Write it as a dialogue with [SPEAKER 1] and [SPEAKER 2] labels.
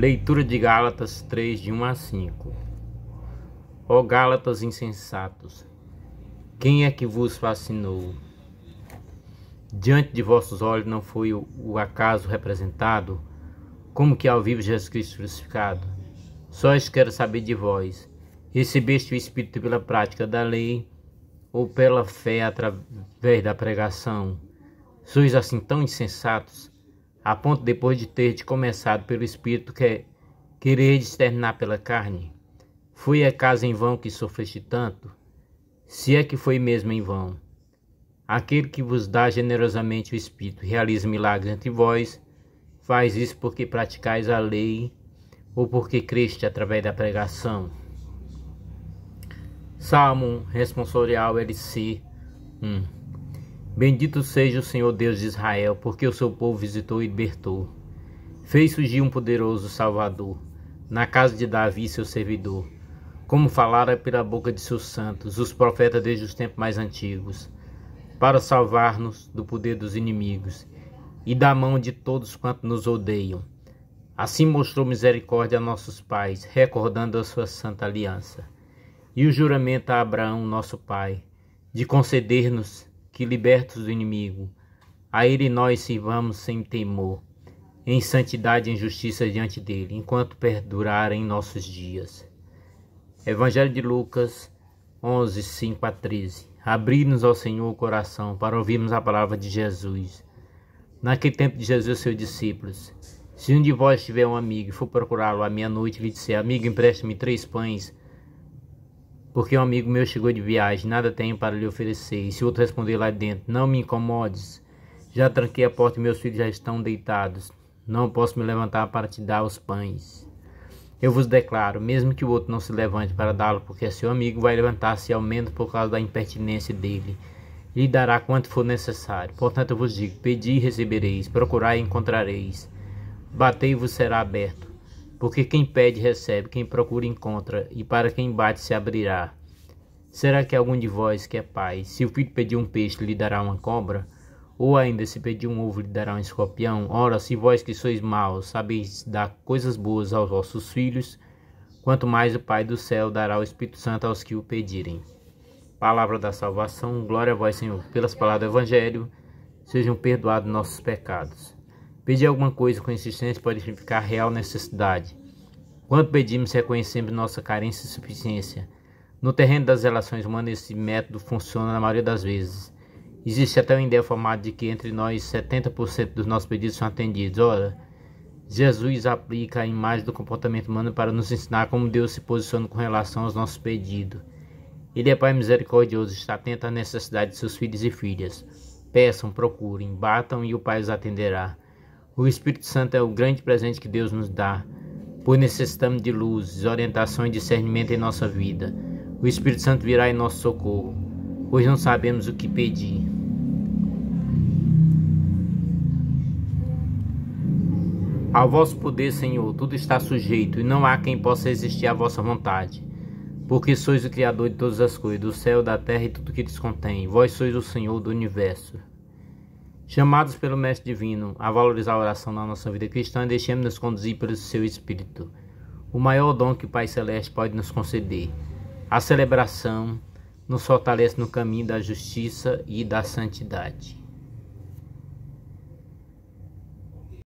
[SPEAKER 1] Leitura de Gálatas 3, de 1 a 5 Ó Gálatas insensatos, quem é que vos fascinou? Diante de vossos olhos não foi o acaso representado, como que ao vivo Jesus Cristo crucificado? isso quero saber de vós, recebeste o Espírito pela prática da lei ou pela fé através da pregação? Sois assim tão insensatos? a ponto depois de ter começado pelo Espírito que é, querer exterminar pela carne? Fui a casa em vão que sofreste tanto? Se é que foi mesmo em vão. Aquele que vos dá generosamente o Espírito realiza milagres entre vós, faz isso porque praticais a lei ou porque creste através da pregação. Salmo responsorial LC 1 Bendito seja o Senhor Deus de Israel, porque o seu povo visitou e libertou. Fez surgir um poderoso Salvador, na casa de Davi, seu servidor. Como falara pela boca de seus santos, os profetas desde os tempos mais antigos, para salvar-nos do poder dos inimigos e da mão de todos quanto nos odeiam. Assim mostrou misericórdia a nossos pais, recordando a sua santa aliança. E o juramento a Abraão, nosso pai, de conceder-nos que libertos do inimigo, a ele nós sirvamos sem temor, em santidade e em justiça diante dele, enquanto perdurarem nossos dias. Evangelho de Lucas 11, 5 a 13. Abri-nos ao Senhor o coração para ouvirmos a palavra de Jesus. Naquele tempo de Jesus, seus discípulos, se um de vós tiver um amigo e for procurá-lo à meia-noite, lhe disser, amigo, empreste me três pães, porque um amigo meu chegou de viagem, nada tenho para lhe oferecer. E se outro responder lá dentro, não me incomodes. Já tranquei a porta e meus filhos já estão deitados. Não posso me levantar para te dar os pães. Eu vos declaro, mesmo que o outro não se levante para dá-lo, porque é seu amigo vai levantar-se ao menos por causa da impertinência dele, lhe dará quanto for necessário. Portanto, eu vos digo: pedi e recebereis, procurai e encontrareis, batei e vos será aberto. Porque quem pede, recebe, quem procura, encontra, e para quem bate, se abrirá. Será que algum de vós que é pai, se o filho pedir um peixe, lhe dará uma cobra? Ou ainda, se pedir um ovo, lhe dará um escorpião? Ora, se vós que sois maus, sabeis dar coisas boas aos vossos filhos, quanto mais o Pai do céu dará o Espírito Santo aos que o pedirem. Palavra da salvação, glória a vós, Senhor, pelas palavras do Evangelho, sejam perdoados nossos pecados. Pedir alguma coisa com insistência pode significar real necessidade. Quando pedimos, reconhecemos nossa carência e suficiência. No terreno das relações humanas, esse método funciona na maioria das vezes. Existe até uma ideia formada de que entre nós 70% dos nossos pedidos são atendidos. Ora, Jesus aplica a imagem do comportamento humano para nos ensinar como Deus se posiciona com relação aos nossos pedidos. Ele é Pai misericordioso, está atento às necessidades de seus filhos e filhas. Peçam, procurem, batam e o Pai os atenderá. O Espírito Santo é o grande presente que Deus nos dá, pois necessitamos de luzes, orientação e discernimento em nossa vida. O Espírito Santo virá em nosso socorro, pois não sabemos o que pedir. Ao vosso poder, Senhor, tudo está sujeito, e não há quem possa resistir à vossa vontade. Porque sois o Criador de todas as coisas, do céu, da terra e tudo que lhes contém. Vós sois o Senhor do universo. Chamados pelo Mestre Divino a valorizar a oração na nossa vida cristã, deixemos-nos conduzir pelo seu Espírito, o maior dom que o Pai Celeste pode nos conceder. A celebração nos fortalece no caminho da justiça e da santidade.